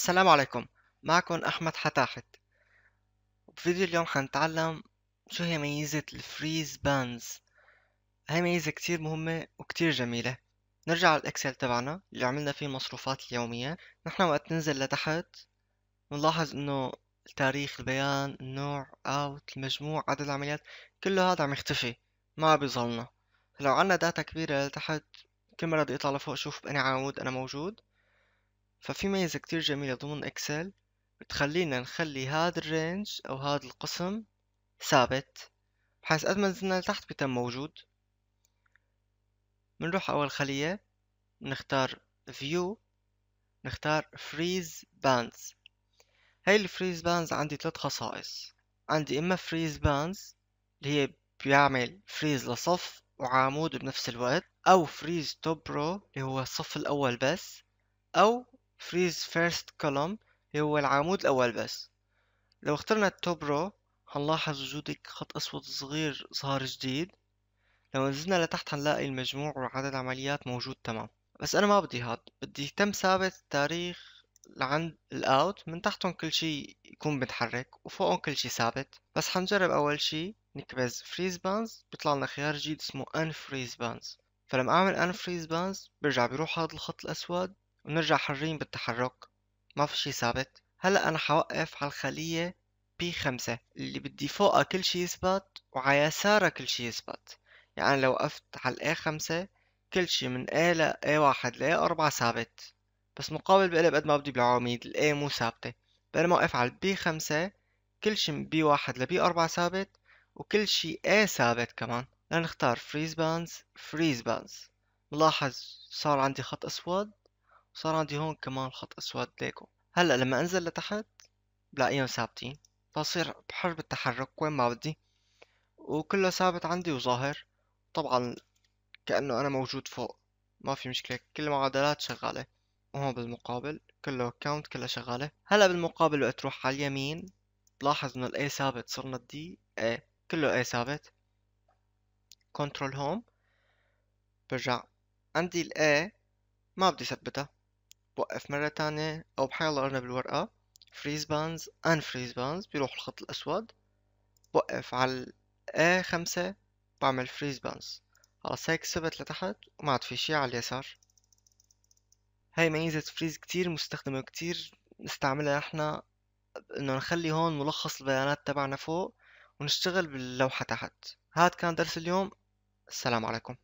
السلام عليكم معكم أحمد حتاحت بفيديو اليوم حنتعلم شو هي ميزة الفريز بانز هاي ميزة كتير مهمة وكتير جميلة نرجع على الإكسل تبعنا اللي عملنا فيه المصروفات اليومية نحن وقت ننزل لتحت نلاحظ إنه التاريخ البيان النوع أوت المجموع عدد العمليات كله هذا عم يختفي ما بيظلنا لو عنا داتا كبيرة لتحت كل مرة بدي اطلع لفوق اشوف بأني عمود انا موجود ففي ميزة كتير جميلة ضمن اكسل بتخلينا نخلي هاد الرينج او هاد القسم ثابت بحيث قد ما نزلنا لتحت بيتم موجود بنروح اول خلية نختار view نختار freeze bands هاي الفريز بانز عندي ثلاث خصائص عندي اما فريز بانز اللي هي بيعمل فريز لصف وعمود بنفس الوقت او فريز توب برو اللي هو الصف الاول بس او فريز فيرست كولوم هو العمود الأول بس لو اخترنا التوب رو هنلاحظ وجود خط أسود صغير ظهر جديد لو نزلنا لتحت هنلاقي المجموع وعدد العمليات موجود تمام بس أنا ما بدي هاد بدي تم ثابت التاريخ لعند الاوت من تحتهم كل شي يكون متحرك وفوقهم كل شي ثابت بس حنجرب أول شي نكبز فريز بانز بيطلع لنا خيار جديد اسمه ان فريز بانز فلما أعمل ان فريز بانز برجع بيروح هذا الخط الأسود ونرجع حرين بالتحرك ما في شي ثابت هلا انا حوقف على الخلية بي خمسة اللي بدي فوقها كل شي يثبت وعلى يسارها كل شي يثبت يعني لو وقفت على الاي خمسة كل شي من اي ل اي 1 ل اربعة 4 ثابت بس مقابل بقلب قد ما بدي بالعواميد ال مو ثابتة بينما وقف على البي خمسة كل شي من بي 1 ل اربعة 4 ثابت وكل شي اي ثابت كمان لنختار فريز بانز فريز بانز ملاحظ صار عندي خط أسود صار عندي هون كمان خط اسود ليكو هلا لما انزل لتحت بلاقيهم ثابتين بصير بحرب التحرك وين ما بدي وكله ثابت عندي وظاهر طبعا كأنه أنا موجود فوق ما في مشكلة كل المعادلات شغالة وهون بالمقابل كله كاونت كله شغالة هلا بالمقابل وقت تروح على اليمين بلاحظ انه الاي ثابت صرنا الدي اي كله اي ثابت كنترول هوم برجع عندي الاي ما بدي ثبتها بوقف مرة تانية أو بحال الله قرنا بالورقة فريز بانز ان فريز بانز بيروح الخط الأسود بوقف على A A5 بعمل فريز بانز خلص هيك ثبت لتحت وما عاد في شي على اليسار هاي ميزة فريز كتير مستخدمة وكتير نستعملها نحنا انه نخلي هون ملخص البيانات تبعنا فوق ونشتغل باللوحة تحت هاد كان درس اليوم السلام عليكم